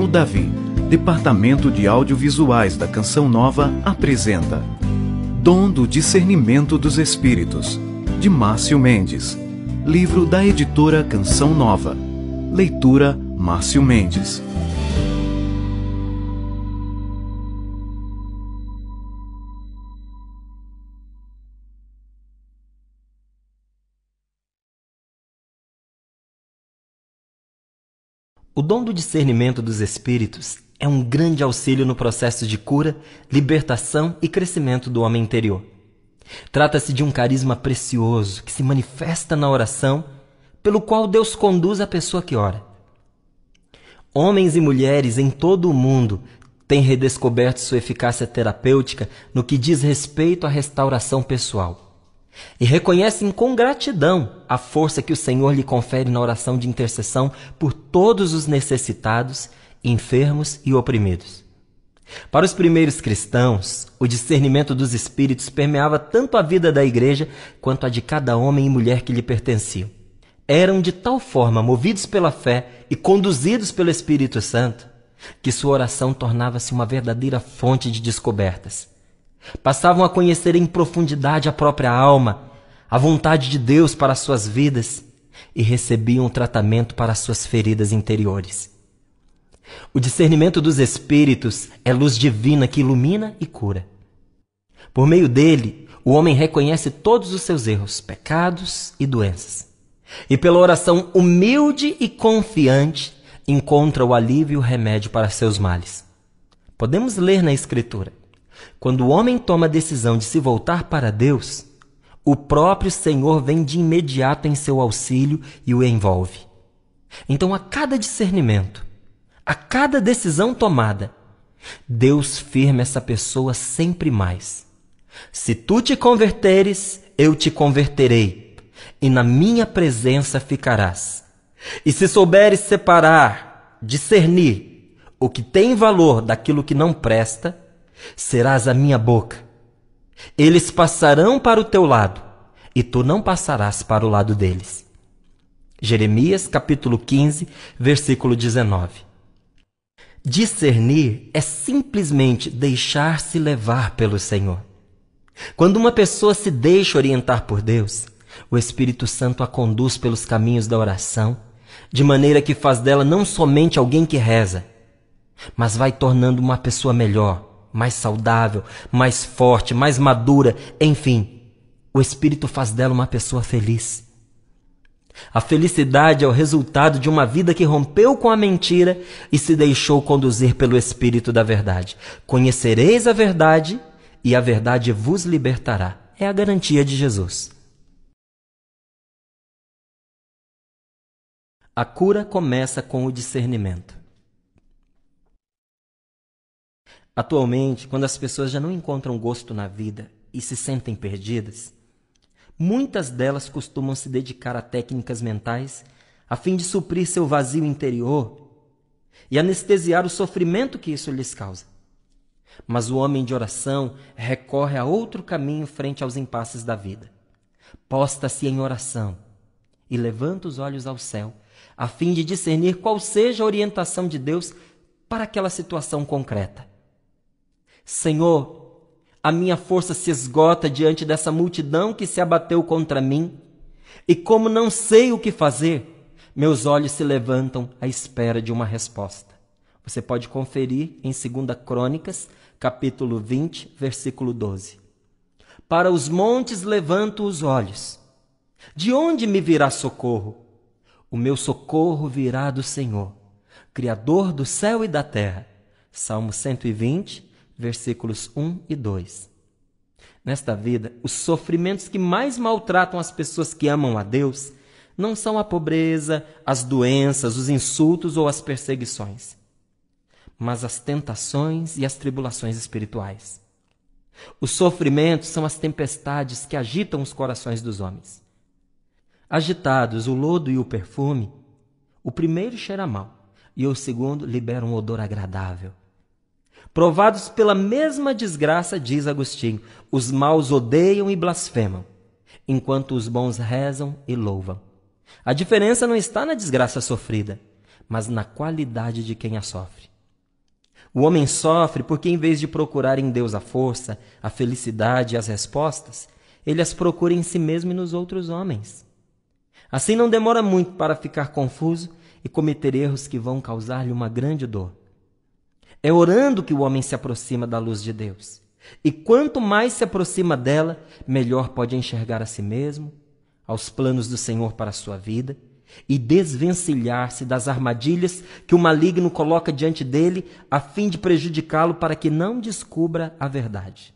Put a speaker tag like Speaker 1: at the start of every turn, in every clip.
Speaker 1: O Davi, Departamento de Audiovisuais da Canção Nova, apresenta Dom do Discernimento dos Espíritos, de Márcio Mendes. Livro da editora Canção Nova. Leitura Márcio Mendes. O dom do discernimento dos espíritos é um grande auxílio no processo de cura, libertação e crescimento do homem interior. Trata-se de um carisma precioso que se manifesta na oração, pelo qual Deus conduz a pessoa que ora. Homens e mulheres em todo o mundo têm redescoberto sua eficácia terapêutica no que diz respeito à restauração pessoal. E reconhecem com gratidão a força que o Senhor lhe confere na oração de intercessão por todos os necessitados, enfermos e oprimidos. Para os primeiros cristãos, o discernimento dos Espíritos permeava tanto a vida da igreja quanto a de cada homem e mulher que lhe pertenciam. Eram de tal forma movidos pela fé e conduzidos pelo Espírito Santo que sua oração tornava-se uma verdadeira fonte de descobertas Passavam a conhecer em profundidade a própria alma, a vontade de Deus para suas vidas e recebiam tratamento para suas feridas interiores. O discernimento dos espíritos é luz divina que ilumina e cura. Por meio dele, o homem reconhece todos os seus erros, pecados e doenças. E pela oração humilde e confiante, encontra o alívio e o remédio para seus males. Podemos ler na Escritura. Quando o homem toma a decisão de se voltar para Deus, o próprio Senhor vem de imediato em seu auxílio e o envolve. Então, a cada discernimento, a cada decisão tomada, Deus firma essa pessoa sempre mais. Se tu te converteres, eu te converterei, e na minha presença ficarás. E se souberes separar, discernir o que tem valor daquilo que não presta, serás a minha boca. Eles passarão para o teu lado, e tu não passarás para o lado deles. Jeremias capítulo 15, versículo 19. Discernir é simplesmente deixar-se levar pelo Senhor. Quando uma pessoa se deixa orientar por Deus, o Espírito Santo a conduz pelos caminhos da oração, de maneira que faz dela não somente alguém que reza, mas vai tornando uma pessoa melhor, mais saudável, mais forte, mais madura, enfim. O Espírito faz dela uma pessoa feliz. A felicidade é o resultado de uma vida que rompeu com a mentira e se deixou conduzir pelo Espírito da Verdade. Conhecereis a verdade e a verdade vos libertará. É a garantia de Jesus. A cura começa com o discernimento. Atualmente, quando as pessoas já não encontram gosto na vida e se sentem perdidas, muitas delas costumam se dedicar a técnicas mentais a fim de suprir seu vazio interior e anestesiar o sofrimento que isso lhes causa. Mas o homem de oração recorre a outro caminho frente aos impasses da vida. Posta-se em oração e levanta os olhos ao céu, a fim de discernir qual seja a orientação de Deus para aquela situação concreta. Senhor, a minha força se esgota diante dessa multidão que se abateu contra mim, e como não sei o que fazer, meus olhos se levantam à espera de uma resposta. Você pode conferir em 2 Crônicas, capítulo 20, versículo 12. Para os montes levanto os olhos. De onde me virá socorro? O meu socorro virá do Senhor, Criador do céu e da terra. Salmo 120, versículos 1 e 2. Nesta vida, os sofrimentos que mais maltratam as pessoas que amam a Deus não são a pobreza, as doenças, os insultos ou as perseguições, mas as tentações e as tribulações espirituais. Os sofrimentos são as tempestades que agitam os corações dos homens. Agitados o lodo e o perfume, o primeiro cheira mal e o segundo libera um odor agradável. Provados pela mesma desgraça, diz Agostinho, os maus odeiam e blasfemam, enquanto os bons rezam e louvam. A diferença não está na desgraça sofrida, mas na qualidade de quem a sofre. O homem sofre porque, em vez de procurar em Deus a força, a felicidade e as respostas, ele as procura em si mesmo e nos outros homens. Assim não demora muito para ficar confuso e cometer erros que vão causar-lhe uma grande dor. É orando que o homem se aproxima da luz de Deus. E quanto mais se aproxima dela, melhor pode enxergar a si mesmo, aos planos do Senhor para a sua vida e desvencilhar-se das armadilhas que o maligno coloca diante dele a fim de prejudicá-lo para que não descubra a verdade.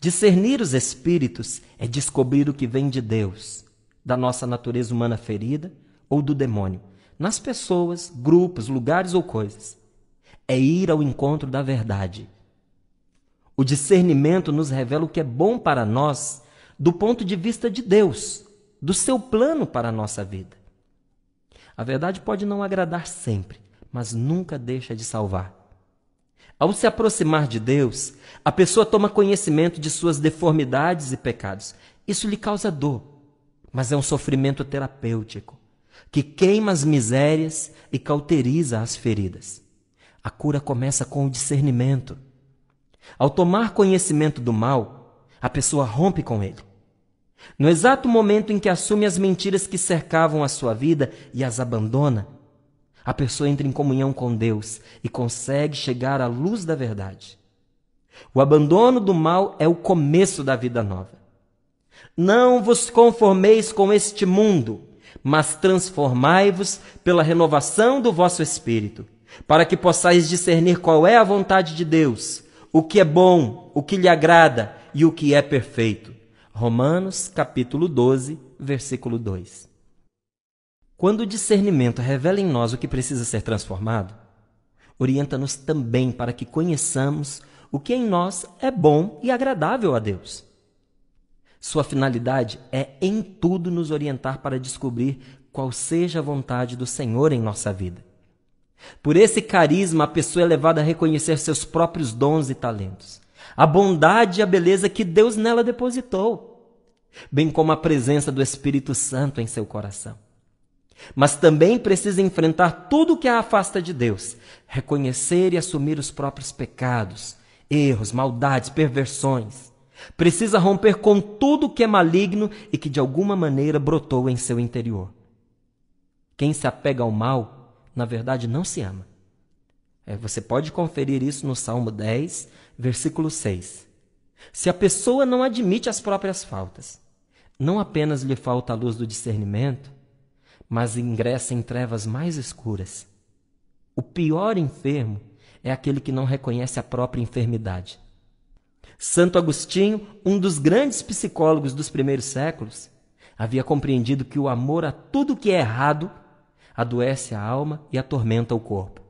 Speaker 1: Discernir os espíritos é descobrir o que vem de Deus, da nossa natureza humana ferida ou do demônio, nas pessoas, grupos, lugares ou coisas é ir ao encontro da verdade. O discernimento nos revela o que é bom para nós do ponto de vista de Deus, do seu plano para a nossa vida. A verdade pode não agradar sempre, mas nunca deixa de salvar. Ao se aproximar de Deus, a pessoa toma conhecimento de suas deformidades e pecados. Isso lhe causa dor, mas é um sofrimento terapêutico que queima as misérias e cauteriza as feridas. A cura começa com o discernimento. Ao tomar conhecimento do mal, a pessoa rompe com ele. No exato momento em que assume as mentiras que cercavam a sua vida e as abandona, a pessoa entra em comunhão com Deus e consegue chegar à luz da verdade. O abandono do mal é o começo da vida nova. Não vos conformeis com este mundo, mas transformai-vos pela renovação do vosso espírito para que possais discernir qual é a vontade de Deus, o que é bom, o que lhe agrada e o que é perfeito. Romanos capítulo 12, versículo 2. Quando o discernimento revela em nós o que precisa ser transformado, orienta-nos também para que conheçamos o que em nós é bom e agradável a Deus. Sua finalidade é em tudo nos orientar para descobrir qual seja a vontade do Senhor em nossa vida. Por esse carisma, a pessoa é levada a reconhecer seus próprios dons e talentos, a bondade e a beleza que Deus nela depositou, bem como a presença do Espírito Santo em seu coração. Mas também precisa enfrentar tudo o que a afasta de Deus, reconhecer e assumir os próprios pecados, erros, maldades, perversões. Precisa romper com tudo o que é maligno e que de alguma maneira brotou em seu interior. Quem se apega ao mal na verdade não se ama. É, você pode conferir isso no Salmo 10, versículo 6. Se a pessoa não admite as próprias faltas, não apenas lhe falta a luz do discernimento, mas ingressa em trevas mais escuras. O pior enfermo é aquele que não reconhece a própria enfermidade. Santo Agostinho, um dos grandes psicólogos dos primeiros séculos, havia compreendido que o amor a tudo que é errado adoece a alma e atormenta o corpo.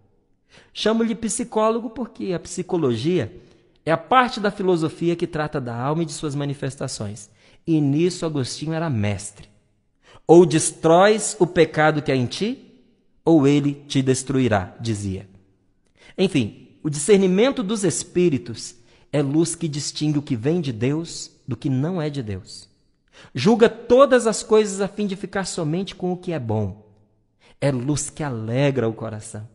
Speaker 1: Chamo-lhe psicólogo porque a psicologia é a parte da filosofia que trata da alma e de suas manifestações. E nisso Agostinho era mestre. Ou destróis o pecado que há em ti, ou ele te destruirá, dizia. Enfim, o discernimento dos espíritos é luz que distingue o que vem de Deus do que não é de Deus. Julga todas as coisas a fim de ficar somente com o que é bom. É luz que alegra o coração.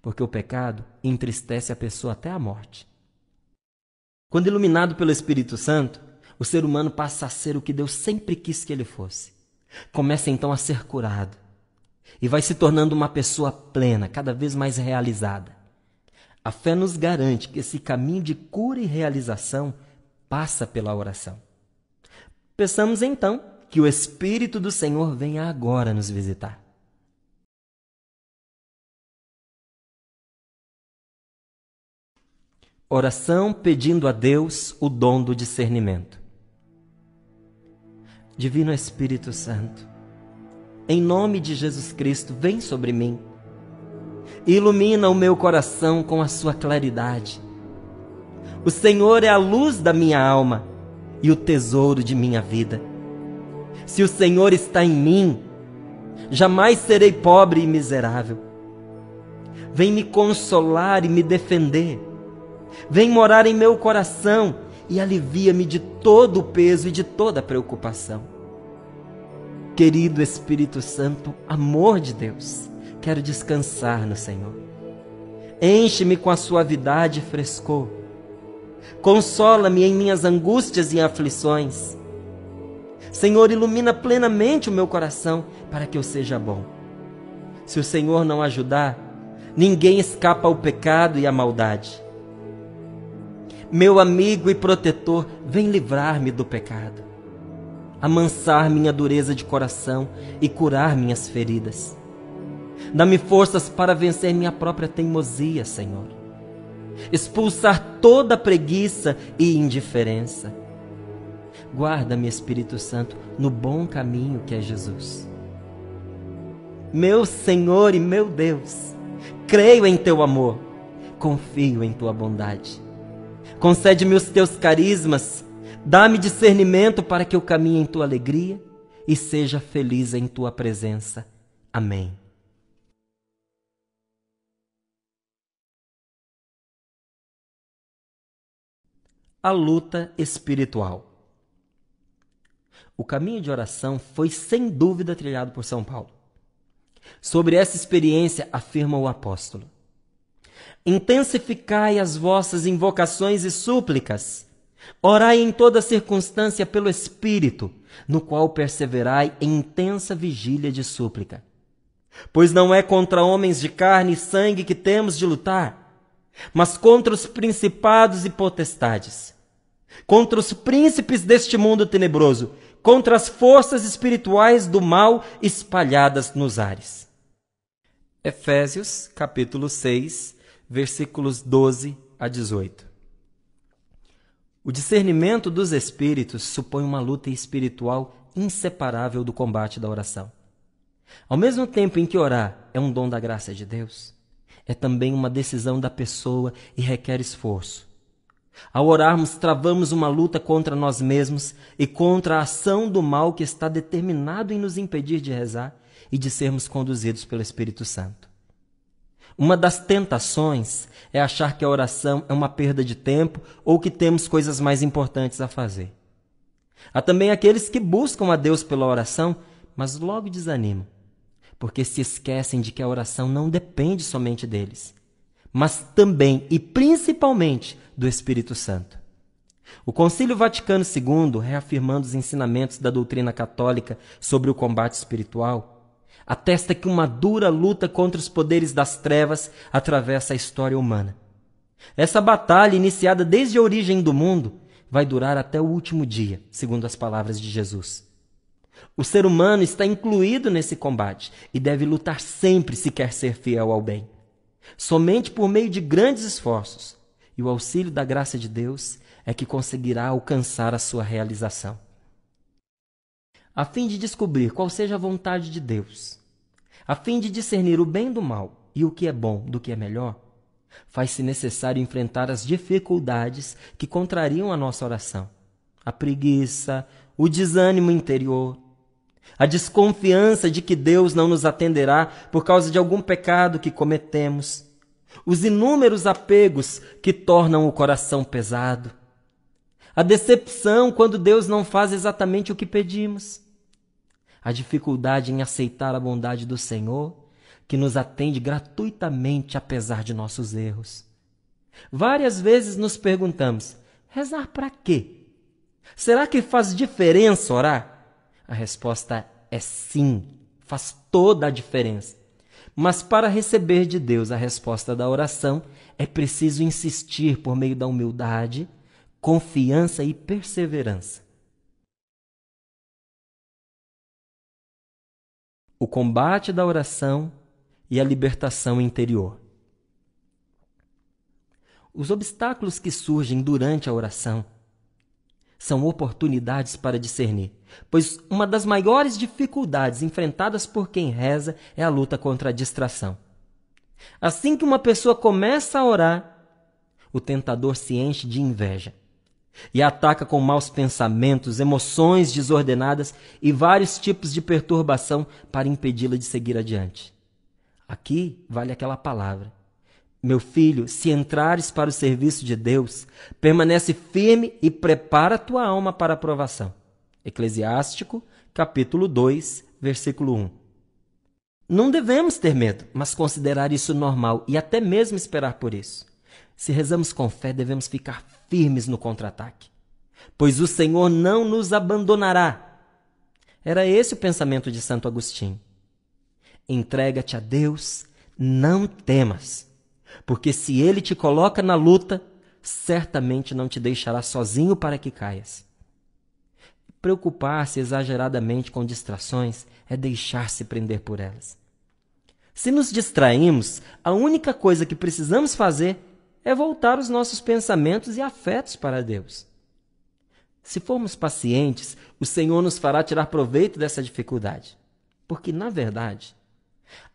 Speaker 1: Porque o pecado entristece a pessoa até a morte. Quando iluminado pelo Espírito Santo, o ser humano passa a ser o que Deus sempre quis que ele fosse. Começa então a ser curado e vai se tornando uma pessoa plena, cada vez mais realizada. A fé nos garante que esse caminho de cura e realização passa pela oração. Peçamos então que o Espírito do Senhor venha agora nos visitar. Oração pedindo a Deus o dom do discernimento. Divino Espírito Santo, em nome de Jesus Cristo, vem sobre mim. Ilumina o meu coração com a sua claridade. O Senhor é a luz da minha alma e o tesouro de minha vida. Se o Senhor está em mim, jamais serei pobre e miserável. Vem me consolar e me defender Vem morar em meu coração e alivia-me de todo o peso e de toda a preocupação. Querido Espírito Santo, amor de Deus, quero descansar no Senhor. Enche-me com a suavidade e frescor. Consola-me em minhas angústias e aflições. Senhor, ilumina plenamente o meu coração para que eu seja bom. Se o Senhor não ajudar, ninguém escapa ao pecado e à maldade meu amigo e protetor, vem livrar-me do pecado, amansar minha dureza de coração e curar minhas feridas. Dá-me forças para vencer minha própria teimosia, Senhor. Expulsar toda preguiça e indiferença. Guarda-me, Espírito Santo, no bom caminho que é Jesus. Meu Senhor e meu Deus, creio em teu amor, confio em tua bondade. Concede-me os teus carismas, dá-me discernimento para que eu caminhe em tua alegria e seja feliz em tua presença. Amém. A luta espiritual. O caminho de oração foi sem dúvida trilhado por São Paulo. Sobre essa experiência afirma o apóstolo: intensificai as vossas invocações e súplicas. Orai em toda circunstância pelo Espírito, no qual perseverai em intensa vigília de súplica. Pois não é contra homens de carne e sangue que temos de lutar, mas contra os principados e potestades, contra os príncipes deste mundo tenebroso, contra as forças espirituais do mal espalhadas nos ares. Efésios, capítulo 6, versículos 12 a 18. O discernimento dos espíritos supõe uma luta espiritual inseparável do combate da oração. Ao mesmo tempo em que orar é um dom da graça de Deus, é também uma decisão da pessoa e requer esforço. Ao orarmos, travamos uma luta contra nós mesmos e contra a ação do mal que está determinado em nos impedir de rezar e de sermos conduzidos pelo Espírito Santo. Uma das tentações é achar que a oração é uma perda de tempo ou que temos coisas mais importantes a fazer. Há também aqueles que buscam a Deus pela oração, mas logo desanimam, porque se esquecem de que a oração não depende somente deles, mas também e principalmente do Espírito Santo. O Concílio Vaticano II, reafirmando os ensinamentos da doutrina católica sobre o combate espiritual, atesta que uma dura luta contra os poderes das trevas atravessa a história humana. Essa batalha, iniciada desde a origem do mundo, vai durar até o último dia, segundo as palavras de Jesus. O ser humano está incluído nesse combate e deve lutar sempre se quer ser fiel ao bem. Somente por meio de grandes esforços e o auxílio da graça de Deus é que conseguirá alcançar a sua realização a fim de descobrir qual seja a vontade de Deus, a fim de discernir o bem do mal e o que é bom do que é melhor, faz-se necessário enfrentar as dificuldades que contrariam a nossa oração, a preguiça, o desânimo interior, a desconfiança de que Deus não nos atenderá por causa de algum pecado que cometemos, os inúmeros apegos que tornam o coração pesado, a decepção quando Deus não faz exatamente o que pedimos, a dificuldade em aceitar a bondade do Senhor, que nos atende gratuitamente apesar de nossos erros. Várias vezes nos perguntamos: rezar para quê? Será que faz diferença orar? A resposta é sim, faz toda a diferença. Mas para receber de Deus a resposta da oração, é preciso insistir por meio da humildade confiança e perseverança. O combate da oração e a libertação interior. Os obstáculos que surgem durante a oração são oportunidades para discernir, pois uma das maiores dificuldades enfrentadas por quem reza é a luta contra a distração. Assim que uma pessoa começa a orar, o tentador se enche de inveja e ataca com maus pensamentos, emoções desordenadas e vários tipos de perturbação para impedi-la de seguir adiante. Aqui vale aquela palavra. Meu filho, se entrares para o serviço de Deus, permanece firme e prepara tua alma para a provação. Eclesiástico, capítulo 2, versículo 1. Não devemos ter medo, mas considerar isso normal e até mesmo esperar por isso. Se rezamos com fé, devemos ficar firmes no contra-ataque, pois o Senhor não nos abandonará. Era esse o pensamento de Santo Agostinho. Entrega-te a Deus, não temas, porque se Ele te coloca na luta, certamente não te deixará sozinho para que caias. Preocupar-se exageradamente com distrações é deixar-se prender por elas. Se nos distraímos, a única coisa que precisamos fazer é voltar os nossos pensamentos e afetos para Deus. Se formos pacientes, o Senhor nos fará tirar proveito dessa dificuldade. Porque, na verdade,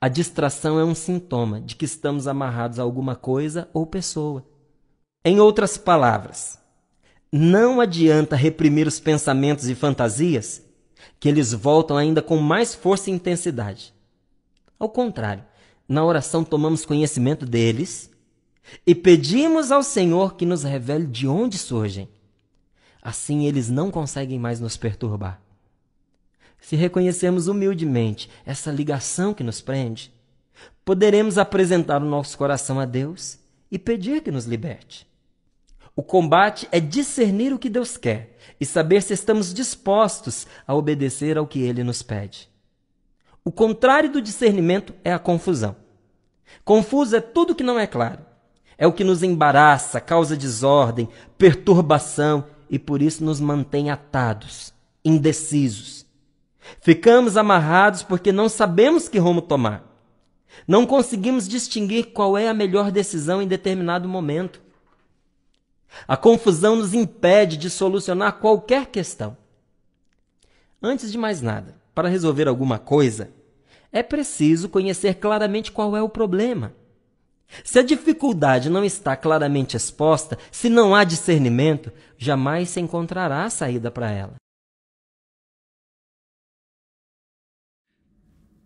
Speaker 1: a distração é um sintoma de que estamos amarrados a alguma coisa ou pessoa. Em outras palavras, não adianta reprimir os pensamentos e fantasias, que eles voltam ainda com mais força e intensidade. Ao contrário, na oração tomamos conhecimento deles e pedimos ao Senhor que nos revele de onde surgem. Assim eles não conseguem mais nos perturbar. Se reconhecermos humildemente essa ligação que nos prende, poderemos apresentar o nosso coração a Deus e pedir que nos liberte. O combate é discernir o que Deus quer e saber se estamos dispostos a obedecer ao que ele nos pede. O contrário do discernimento é a confusão. Confuso é tudo que não é claro é o que nos embaraça, causa desordem, perturbação e por isso nos mantém atados, indecisos. Ficamos amarrados porque não sabemos que rumo tomar. Não conseguimos distinguir qual é a melhor decisão em determinado momento. A confusão nos impede de solucionar qualquer questão. Antes de mais nada, para resolver alguma coisa, é preciso conhecer claramente qual é o problema se a dificuldade não está claramente exposta, se não há discernimento, jamais se encontrará saída para ela.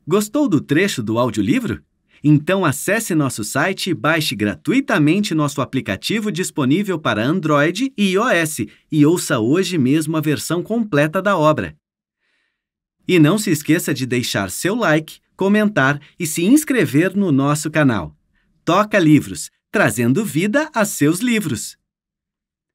Speaker 1: Gostou do trecho do audiolivro? Então acesse nosso site e baixe gratuitamente nosso aplicativo disponível para Android e iOS e ouça hoje mesmo a versão completa da obra. E não se esqueça de deixar seu like, comentar e se inscrever no nosso canal. Toca Livros, trazendo vida a seus livros.